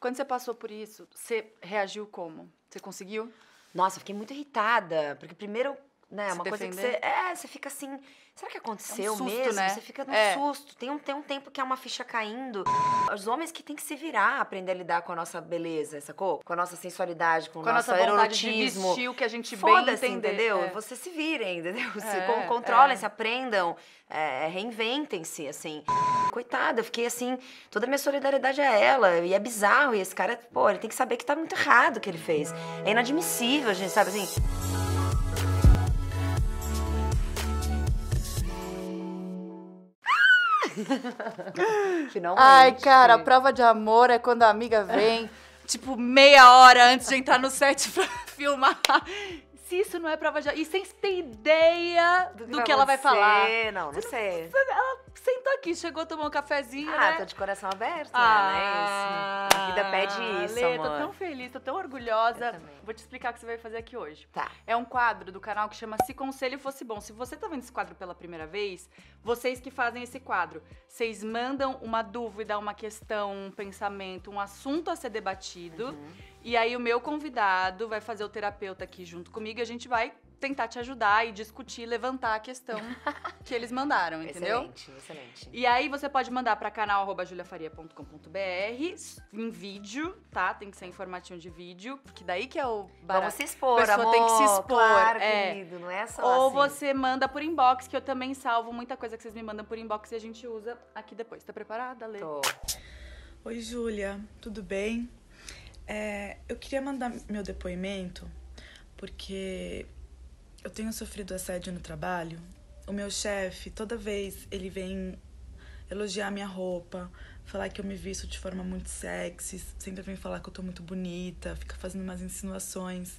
Quando você passou por isso, você reagiu como? Você conseguiu? Nossa, eu fiquei muito irritada, porque primeiro, né, é uma defender? coisa que você. É, você fica assim Será que aconteceu é um susto, mesmo? Né? Você fica num é. susto. Tem um, tem um tempo que é uma ficha caindo. Os homens que têm que se virar, aprender a lidar com a nossa beleza, sacou? Com a nossa sensualidade, com, com o nosso a nossa erotismo. De o que a gente bem entendeu? É. Vocês se virem, entendeu? É, Controlem-se, é. aprendam, é, reinventem-se, assim. Coitada, eu fiquei assim, toda a minha solidariedade é ela. E é bizarro, e esse cara, pô, ele tem que saber que tá muito errado o que ele fez. É inadmissível, gente, sabe assim... Finalmente. Ai, cara, a prova de amor é quando a amiga vem, tipo, meia hora antes de entrar no set pra filmar. Se isso não é prova de amor. E sem ter ideia do, do que, ela vai falar. Não, não, não sei. Ela sentou aqui, chegou, tomou um cafezinho, ah, né? tô de coração aberto, ah, né? É isso. Ah, a vida pede isso, Lê, amor. tô tão feliz, tô tão orgulhosa. Também. Vou te explicar o que você vai fazer aqui hoje. Tá. É um quadro do canal que chama Se Conselho Fosse Bom. Se você tá vendo esse quadro pela primeira vez, vocês que fazem esse quadro, vocês mandam uma dúvida, uma questão, um pensamento, um assunto a ser debatido. Uhum. E aí o meu convidado vai fazer o terapeuta aqui junto comigo e a gente vai tentar te ajudar e discutir, levantar a questão que eles mandaram, entendeu? Excelente, excelente. E aí você pode mandar para canal@juliafaria.com.br em vídeo, tá? Tem que ser em formatinho de vídeo, porque daí que é o barato. Vamos se expor, a pessoa amor, tem que se expor, claro, é. querido, não é só Ou assim. você manda por inbox, que eu também salvo muita coisa que vocês me mandam por inbox e a gente usa aqui depois. Tá preparada, Lê? Tô. Oi, Júlia, tudo bem? É, eu queria mandar meu depoimento porque eu tenho sofrido assédio no trabalho. O meu chefe, toda vez, ele vem elogiar minha roupa, falar que eu me visto de forma muito sexy, sempre vem falar que eu tô muito bonita, fica fazendo umas insinuações.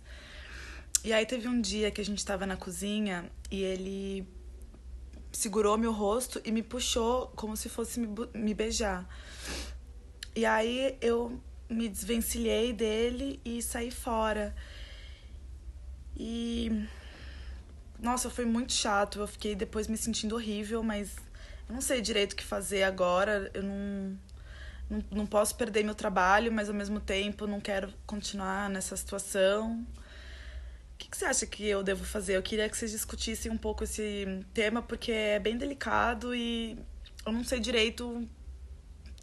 E aí teve um dia que a gente tava na cozinha e ele segurou meu rosto e me puxou como se fosse me, me beijar. E aí eu me desvencilhei dele e saí fora. E nossa, foi muito chato. Eu fiquei depois me sentindo horrível, mas eu não sei direito o que fazer agora. Eu não, não, não posso perder meu trabalho, mas ao mesmo tempo não quero continuar nessa situação. O que, que você acha que eu devo fazer? Eu queria que vocês discutissem um pouco esse tema, porque é bem delicado e eu não sei direito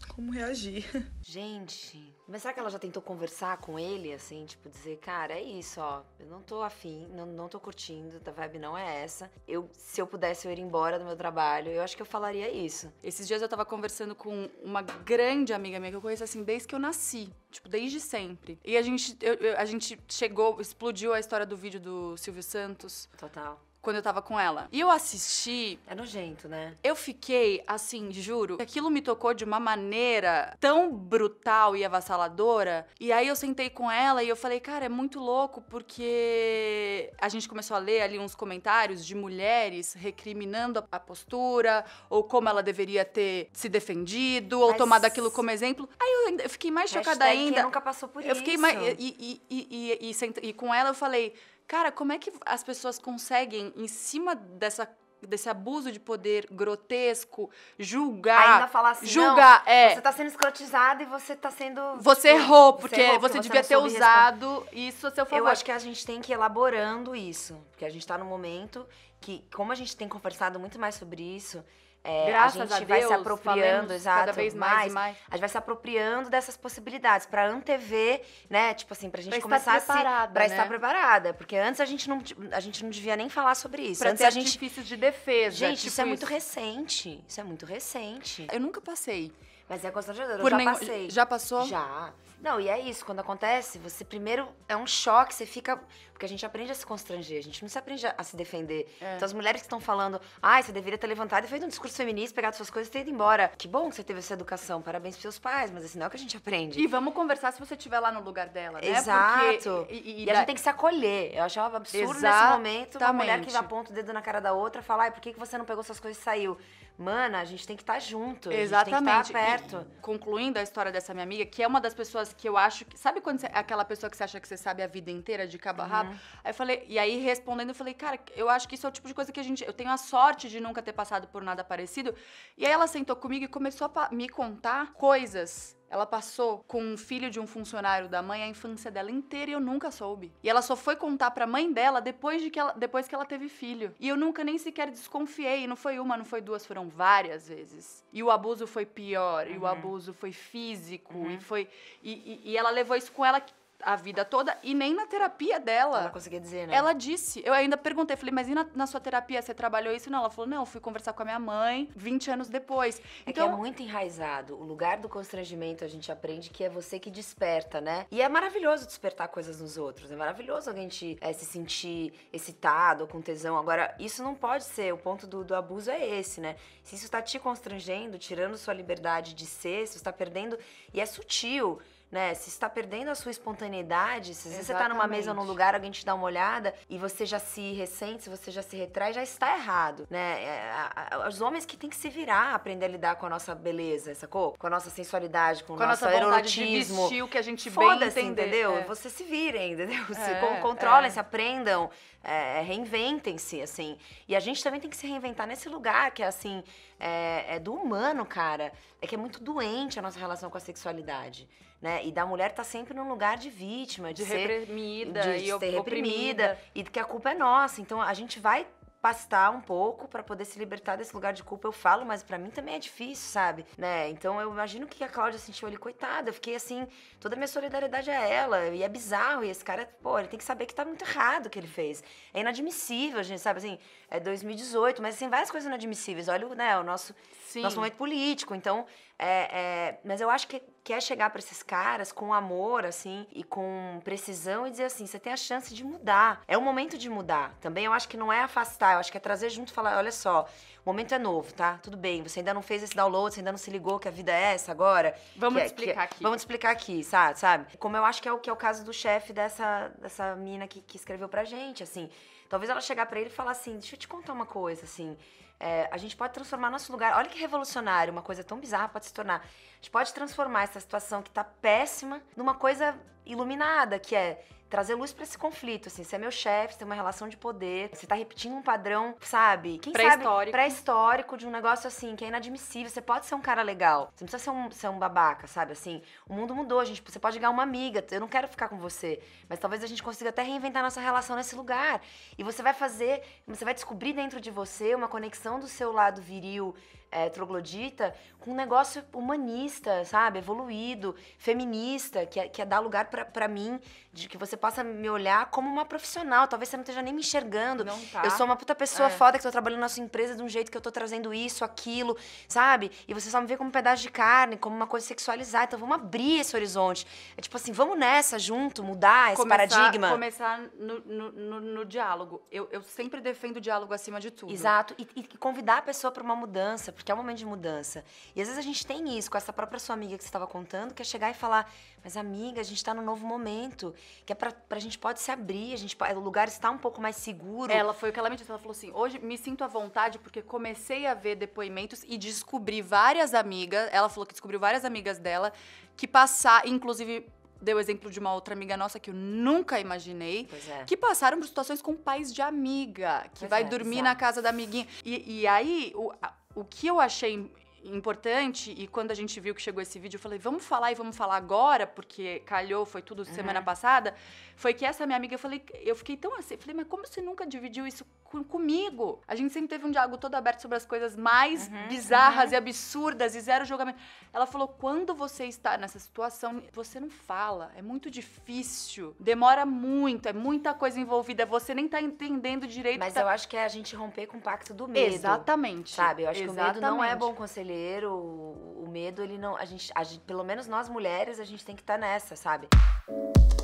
como reagir. Gente, mas será que ela já tentou conversar com ele, assim, tipo, dizer, cara, é isso, ó, eu não tô afim, não, não tô curtindo, a vibe não é essa. Eu, se eu pudesse, eu ir embora do meu trabalho, eu acho que eu falaria isso. Esses dias eu tava conversando com uma grande amiga minha que eu conheço, assim, desde que eu nasci, tipo, desde sempre. E a gente, eu, eu, a gente chegou, explodiu a história do vídeo do Silvio Santos. Total quando eu tava com ela. E eu assisti. É nojento, né? Eu fiquei, assim, juro, aquilo me tocou de uma maneira tão brutal e avassaladora. E aí eu sentei com ela e eu falei, cara, é muito louco, porque a gente começou a ler ali uns comentários de mulheres recriminando a postura, ou como ela deveria ter se defendido, ou Mas... tomado aquilo como exemplo. Aí eu fiquei mais chocada Hashtag ainda. Quem nunca passou por eu isso. Eu fiquei mais. E, e, e, e, e, e com ela eu falei. Cara, como é que as pessoas conseguem, em cima dessa desse abuso de poder grotesco, julgar. Ainda falar assim, julgar, é. Você tá sendo escrotizado e você tá sendo. Você tipo, errou, porque você, errou, você devia ter usado responder. isso a seu favor. Eu acho que a gente tem que ir elaborando isso. Porque a gente tá num momento que, como a gente tem conversado muito mais sobre isso, é, Graças a gente a Deus, vai se apropriando, exato, cada vez mais, mais, mais, A gente vai se apropriando dessas possibilidades para antever, né? Tipo assim, pra gente pra começar a se para pra estar né? preparada, porque antes a gente não a gente não devia nem falar sobre isso. Pra antes a gente difícil de defesa. Gente, tipo isso é tipo isso. muito recente. Isso é muito recente. Eu nunca passei mas é constrangedor, Por eu já nenhum... passei. Já passou? Já. Não, e é isso, quando acontece, você primeiro é um choque, você fica. Porque a gente aprende a se constranger, a gente não se aprende a se defender. É. Então as mulheres que estão falando, ai, ah, você deveria ter levantado e feito um discurso feminista, pegado suas coisas e ter ido embora. Que bom que você teve essa educação, parabéns pros seus pais, mas assim não é o que a gente aprende. E vamos conversar se você estiver lá no lugar dela, né? Exato. Porque... E, e, e, e a da... gente tem que se acolher. Eu achava absurdo Exatamente. nesse momento uma mulher que aponta o dedo na cara da outra falar, ai, por que, que você não pegou suas coisas e saiu? mana, a gente tem que estar tá junto, Exatamente. a gente tem que estar tá perto. E, concluindo a história dessa minha amiga, que é uma das pessoas que eu acho que. Sabe quando você, aquela pessoa que você acha que você sabe a vida inteira de cabo a uhum. rabo? Aí eu falei, e aí respondendo, eu falei, cara, eu acho que isso é o tipo de coisa que a gente. Eu tenho a sorte de nunca ter passado por nada parecido. E aí ela sentou comigo e começou a me contar coisas ela passou com um filho de um funcionário da mãe a infância dela inteira e eu nunca soube. E ela só foi contar pra mãe dela depois, de que, ela, depois que ela teve filho. E eu nunca nem sequer desconfiei. Não foi uma, não foi duas, foram várias vezes. E o abuso foi pior, uhum. e o uhum. abuso foi físico, uhum. e foi. E, e, e ela levou isso com ela a vida toda e nem na terapia dela. Ela conseguia dizer, né? Ela disse. Eu ainda perguntei, falei, mas e na, na sua terapia você trabalhou isso? Não, ela falou, não, fui conversar com a minha mãe 20 anos depois. É então, que é então muito enraizado. O lugar do constrangimento a gente aprende que é você que desperta, né? E é maravilhoso despertar coisas nos outros. É maravilhoso alguém gente é, se sentir excitado, com tesão. Agora, isso não pode ser. O ponto do, do abuso é esse, né? Se isso tá te constrangendo, tirando sua liberdade de ser, se você tá perdendo. E é sutil né? Se está perdendo a sua espontaneidade, se você está numa mesa num lugar, alguém te dá uma olhada e você já se ressente, se você já se retrai, já está errado, né? É, os homens que têm que se virar, aprender a lidar com a nossa beleza, sacou? Com a nossa sensualidade, com, com o nosso a nossa erotismo. De o que a gente bem entendeu? É. Vocês se virem, entendeu? É, é, se controlem, se aprendam, é, reinventem-se, assim. E a gente também tem que se reinventar nesse lugar que é assim, é do humano, cara. É que é muito doente a nossa relação com a sexualidade, né? Né? E da mulher tá sempre num lugar de vítima, de, de ser reprimida, de, de ser reprimida e que a culpa é nossa. Então a gente vai pastar um pouco para poder se libertar desse lugar de culpa. Eu falo, mas para mim também é difícil, sabe? Né? Então eu imagino que a Cláudia sentiu ali, coitada. Eu fiquei assim, toda a minha solidariedade é ela. E é bizarro. E esse cara, pô, ele tem que saber que tá muito errado o que ele fez. É inadmissível, gente, sabe? Assim, é 2018, mas tem assim, várias coisas inadmissíveis. Olha né, o nosso, nosso momento político. Então, é, é, mas eu acho que quer chegar para esses caras com amor, assim, e com precisão e dizer assim: você tem a chance de mudar. É o momento de mudar. Também eu acho que não é afastar, eu acho que é trazer junto e falar: olha só, o momento é novo, tá? Tudo bem, você ainda não fez esse download, você ainda não se ligou que a vida é essa agora. Vamos que, te é, é, explicar que, aqui. Vamos te explicar aqui, sabe? sabe? Como eu acho que é o, que é o caso do chefe dessa, dessa mina que, que escreveu pra gente, assim. Talvez ela chegar para ele e falar assim: deixa eu te contar uma coisa, assim. É, a gente pode transformar nosso lugar. Olha que revolucionário, uma coisa tão bizarra pode se tornar. A gente pode transformar essa situação que está péssima numa coisa iluminada, que é trazer luz para esse conflito, assim, você é meu chefe, você tem uma relação de poder, você tá repetindo um padrão, sabe? Quem pré-histórico. sabe pré-histórico de um negócio assim que é inadmissível. Você pode ser um cara legal, você não precisa ser um, ser um babaca, sabe? Assim, o mundo mudou, gente, você pode ligar uma amiga, eu não quero ficar com você, mas talvez a gente consiga até reinventar nossa relação nesse lugar. E você vai fazer, você vai descobrir dentro de você uma conexão do seu lado viril é, troglodita com um negócio humanista, sabe? Evoluído, feminista, que é, que é dar lugar para mim, de que você possa me olhar como uma profissional. Talvez você não esteja nem me enxergando. Não tá. Eu sou uma puta pessoa é. foda que tô trabalhando na sua empresa de um jeito que eu tô trazendo isso, aquilo, sabe? E você só me vê como um pedaço de carne, como uma coisa sexualizada. Então vamos abrir esse horizonte. É tipo assim, vamos nessa junto, mudar esse começar, paradigma. Começar no, no, no, no diálogo. Eu, eu sempre defendo o diálogo acima de tudo. Exato. E, e convidar a pessoa para uma mudança, porque porque é um momento de mudança. E às vezes a gente tem isso com essa própria sua amiga que você estava contando, que é chegar e falar: Mas amiga, a gente está num novo momento, que é para a gente pode se abrir, a gente, o lugar está um pouco mais seguro. Ela foi o que ela me disse. Ela falou assim: Hoje me sinto à vontade porque comecei a ver depoimentos e descobri várias amigas. Ela falou que descobriu várias amigas dela que passar, inclusive deu exemplo de uma outra amiga nossa que eu nunca imaginei, é. que passaram por situações com pais de amiga, que pois vai é, dormir exato. na casa da amiguinha. E, e aí, o, o que eu achei importante e quando a gente viu que chegou esse vídeo, eu falei, vamos falar e vamos falar agora, porque calhou, foi tudo semana uhum. passada, foi que essa minha amiga, eu falei, eu fiquei tão assim, falei, mas como você nunca dividiu isso com, comigo. A gente sempre teve um diálogo todo aberto sobre as coisas mais uhum, bizarras uhum. e absurdas e zero julgamento. Ela falou: quando você está nessa situação, você não fala. É muito difícil. Demora muito, é muita coisa envolvida. Você nem tá entendendo direito. Mas tá... eu acho que é a gente romper com o pacto do medo. Exatamente. Sabe? Eu acho Exatamente. que o medo não é bom conselheiro. O medo, ele não. A gente, a gente pelo menos nós mulheres, a gente tem que estar tá nessa, sabe? Música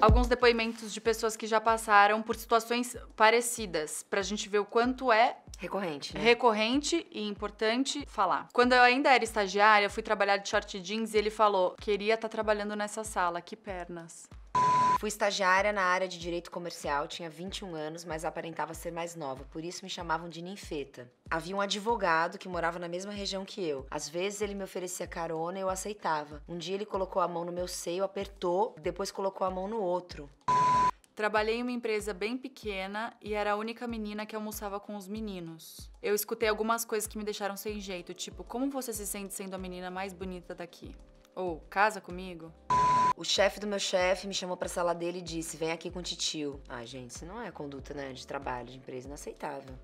alguns depoimentos de pessoas que já passaram por situações parecidas, pra gente ver o quanto é Recorrente. Né? Recorrente e importante falar. Quando eu ainda era estagiária, eu fui trabalhar de short jeans e ele falou: queria estar tá trabalhando nessa sala, que pernas. Fui estagiária na área de direito comercial, tinha 21 anos, mas aparentava ser mais nova, por isso me chamavam de ninfeta. Havia um advogado que morava na mesma região que eu. Às vezes ele me oferecia carona e eu aceitava. Um dia ele colocou a mão no meu seio, apertou, depois colocou a mão no outro. Trabalhei em uma empresa bem pequena e era a única menina que almoçava com os meninos. Eu escutei algumas coisas que me deixaram sem jeito, tipo, como você se sente sendo a menina mais bonita daqui? Ou, casa comigo? O chefe do meu chefe me chamou pra sala dele e disse: vem aqui com o titio. Ai, gente, isso não é conduta, né? De trabalho, de empresa, inaceitável.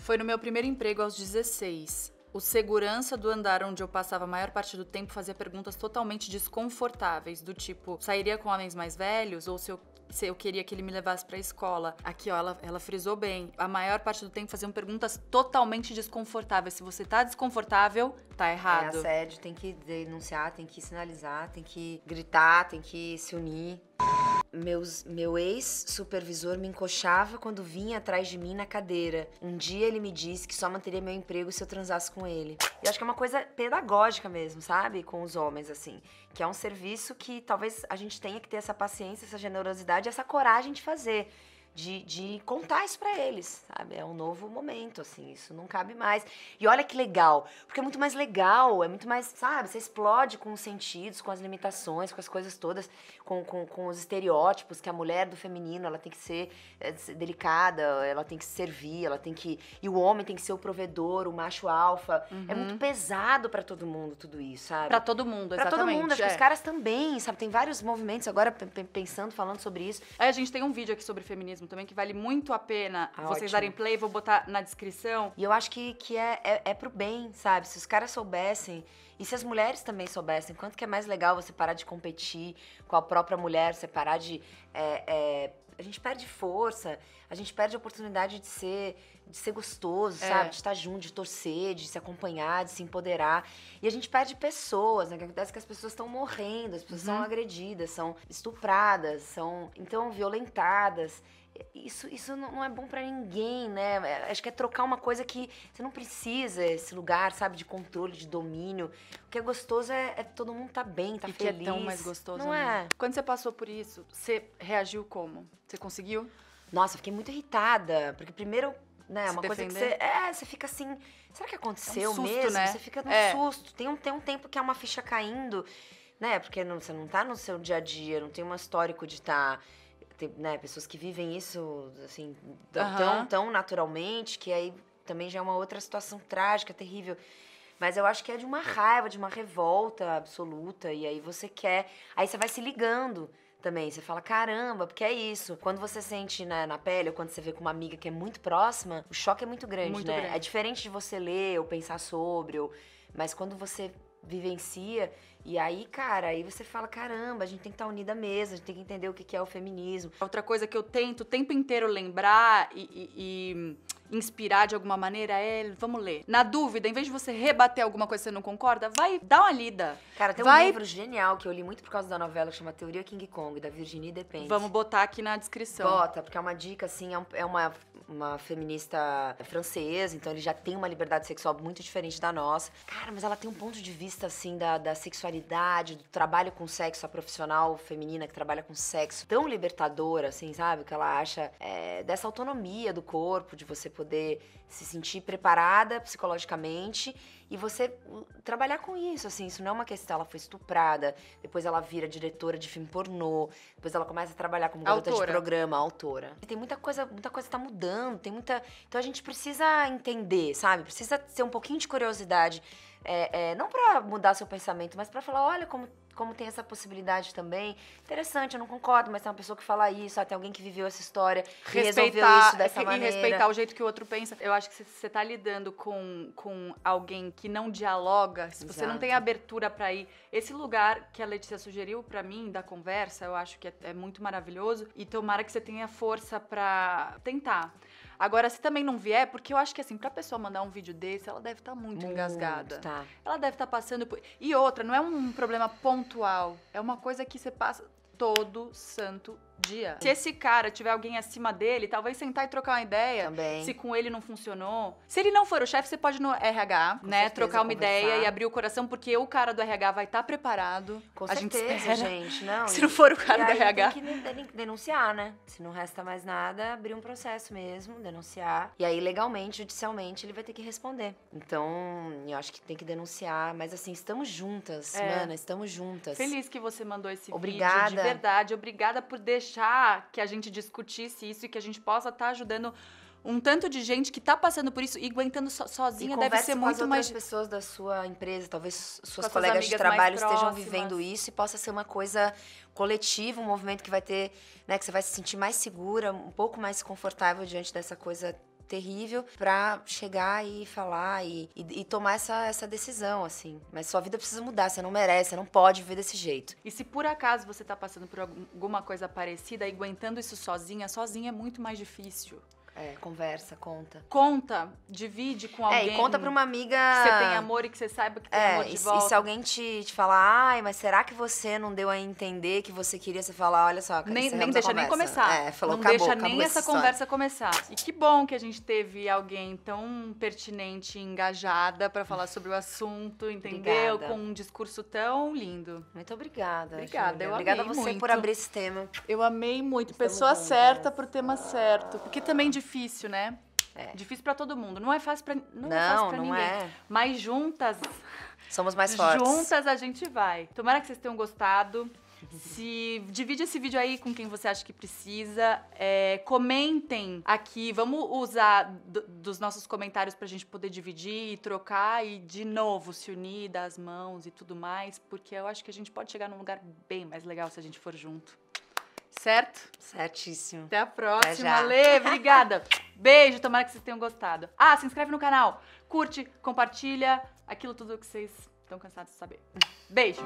Foi no meu primeiro emprego aos 16. O segurança do andar onde eu passava a maior parte do tempo fazia perguntas totalmente desconfortáveis, do tipo, sairia com homens mais velhos ou se eu se eu queria que ele me levasse para a escola. Aqui, ó, ela, ela frisou bem. A maior parte do tempo faziam perguntas totalmente desconfortáveis. Se você tá desconfortável, tá é, errado. É assédio, tem que denunciar, tem que sinalizar, tem que gritar, tem que se unir meus, meu ex-supervisor me encoxava quando vinha atrás de mim na cadeira. Um dia ele me disse que só manteria meu emprego se eu transasse com ele. E acho que é uma coisa pedagógica mesmo, sabe? Com os homens, assim. Que é um serviço que talvez a gente tenha que ter essa paciência, essa generosidade, essa coragem de fazer de, de contar isso para eles, sabe? É um novo momento, assim, isso não cabe mais. E olha que legal, porque é muito mais legal, é muito mais, sabe? Você explode com os sentidos, com as limitações, com as coisas todas, com, com, com os estereótipos que a mulher do feminino, ela tem que ser é, delicada, ela tem que servir, ela tem que... E o homem tem que ser o provedor, o macho alfa. Uhum. É muito uhum. pesado para todo mundo tudo isso, sabe? Para todo mundo, exatamente. Pra todo mundo, acho é. que é. os caras também, sabe? Tem vários movimentos agora pensando, falando sobre isso. É, a gente tem um vídeo aqui sobre feminismo mesmo também, que vale muito a pena ah, vocês ótimo. darem play, vou botar na descrição. E eu acho que, que é, é, é pro bem, sabe? Se os caras soubessem, e se as mulheres também soubessem, quanto que é mais legal você parar de competir com a própria mulher, você parar de. É, é, a gente perde força, a gente perde a oportunidade de ser, de ser gostoso, é. sabe? De estar junto, de torcer, de se acompanhar, de se empoderar. E a gente perde pessoas, né? O que acontece é que as pessoas estão morrendo, as pessoas uhum. são agredidas, são estupradas, são então violentadas isso, isso não é bom para ninguém, né? É, acho que é trocar uma coisa que você não precisa, esse lugar, sabe, de controle, de domínio. O que é gostoso é, é todo mundo tá bem, tá e feliz. Que é tão mais gostoso. Não né? é? Quando você passou por isso, você reagiu como? Você conseguiu? Nossa, fiquei muito irritada, porque primeiro né? Se uma defender. coisa que você. É, você fica assim. Será que aconteceu é um susto, mesmo? Né? Você fica num é. susto. Tem um, tem um tempo que é uma ficha caindo, né? Porque não, você não tá no seu dia a dia, não tem um histórico de estar. Tá tem né, pessoas que vivem isso assim tão, uhum. tão, tão naturalmente que aí também já é uma outra situação trágica, terrível. Mas eu acho que é de uma é. raiva, de uma revolta absoluta. E aí você quer. Aí você vai se ligando também. Você fala, caramba, porque é isso. Quando você sente né, na pele, ou quando você vê com uma amiga que é muito próxima, o choque é muito grande, muito né? Grande. É diferente de você ler ou pensar sobre. Ou... Mas quando você vivencia. E aí, cara, aí você fala, caramba, a gente tem que estar tá unida mesmo, a gente tem que entender o que é o feminismo. Outra coisa que eu tento o tempo inteiro lembrar e, e, e inspirar de alguma maneira é, vamos ler. Na dúvida, em vez de você rebater alguma coisa que você não concorda, vai dar uma lida. Cara, tem vai... um livro genial que eu li muito por causa da novela que chama Teoria King Kong, da Virginie Depende. Vamos botar aqui na descrição. Bota, porque é uma dica, assim, é, é uma uma feminista francesa, então ele já tem uma liberdade sexual muito diferente da nossa. Cara, mas ela tem um ponto de vista, assim, da, da sexualidade, do trabalho com sexo, a profissional feminina que trabalha com sexo, tão libertadora, assim, sabe? O que ela acha é, dessa autonomia do corpo, de você poder se sentir preparada psicologicamente e você hum, trabalhar com isso, assim, isso não é uma questão. Ela foi estuprada, depois ela vira diretora de filme pornô, depois ela começa a trabalhar como garota autora. de programa, autora. E tem muita coisa, muita coisa tá mudando, tem muita. Então a gente precisa entender, sabe? Precisa ter um pouquinho de curiosidade. É, é, não para mudar seu pensamento, mas para falar, olha como como tem essa possibilidade também. Interessante, eu não concordo, mas tem uma pessoa que fala isso, ah, tem alguém que viveu essa história respeitar, resolveu isso dessa e, maneira. E respeitar o jeito que o outro pensa. Eu acho que se você está lidando com, com alguém que não dialoga, se você não tem abertura para ir. Esse lugar que a Letícia sugeriu para mim, da conversa, eu acho que é, é muito maravilhoso. E tomara que você tenha força para tentar. Agora, se também não vier, porque eu acho que assim, pra pessoa mandar um vídeo desse, ela deve estar tá muito, muito, engasgada. Tá. Ela deve estar tá passando por. E outra, não é um problema pontual. É uma coisa que você passa todo santo dia. Se esse cara tiver alguém acima dele, talvez sentar e trocar uma ideia. Também. Se com ele não funcionou. Se ele não for o chefe, você pode no RH, com né? Certeza, trocar uma conversar. ideia e abrir o coração, porque o cara do RH vai estar tá preparado. Com a certeza, gente, espera. gente. Não, Se não for o cara do RH. Tem que denunciar, né? Se não resta mais nada, abrir um processo mesmo, denunciar. E aí, legalmente, judicialmente, ele vai ter que responder. Então, eu acho que tem que denunciar. Mas assim, estamos juntas, é. mana, estamos juntas. Feliz que você mandou esse obrigada. vídeo. De verdade, obrigada por deixar deixar que a gente discutisse isso e que a gente possa estar tá ajudando um tanto de gente que está passando por isso e aguentando so, sozinha e deve ser muito as mais pessoas da sua empresa, talvez suas com colegas de trabalho estejam vivendo isso e possa ser uma coisa coletiva, um movimento que vai ter, né, que você vai se sentir mais segura, um pouco mais confortável diante dessa coisa terrível para chegar e falar e, e, e, tomar essa, essa decisão, assim. Mas sua vida precisa mudar, você não merece, você não pode viver desse jeito. E se por acaso você tá passando por alguma coisa parecida e aguentando isso sozinha, sozinha é muito mais difícil. É, conversa, conta. Conta, divide com alguém. É, e conta pra uma amiga. Que você tem amor e que você saiba que tem é, amor de e, volta. E se alguém te, te falar, ai, mas será que você não deu a entender que você queria? Você falar, olha só, nem, é nem deixa nem começar. É, falou, não acabou, deixa acabou nem essa história. conversa começar. E que bom que a gente teve alguém tão pertinente e engajada para falar sobre o assunto, entendeu? Obrigada. Com um discurso tão lindo. Muito obrigada. Obrigada, eu Obrigada a você muito. por abrir esse tema. Eu amei muito. Estamos Pessoa certa pro tema certo. Porque também de difícil, né? É. Difícil para todo mundo. Não é fácil para não, não, é fácil pra não ninguém. É. Mas juntas somos mais fortes. Juntas a gente vai. Tomara que vocês tenham gostado. Se divide esse vídeo aí com quem você acha que precisa. É, comentem aqui. Vamos usar do, dos nossos comentários pra gente poder dividir e trocar e de novo se unir, dar as mãos e tudo mais, porque eu acho que a gente pode chegar num lugar bem mais legal se a gente for junto. Certo? Certíssimo. Até a próxima, Até Lê. Obrigada. Beijo, tomara que vocês tenham gostado. Ah, se inscreve no canal, curte, compartilha, aquilo tudo que vocês estão cansados de saber. Beijo.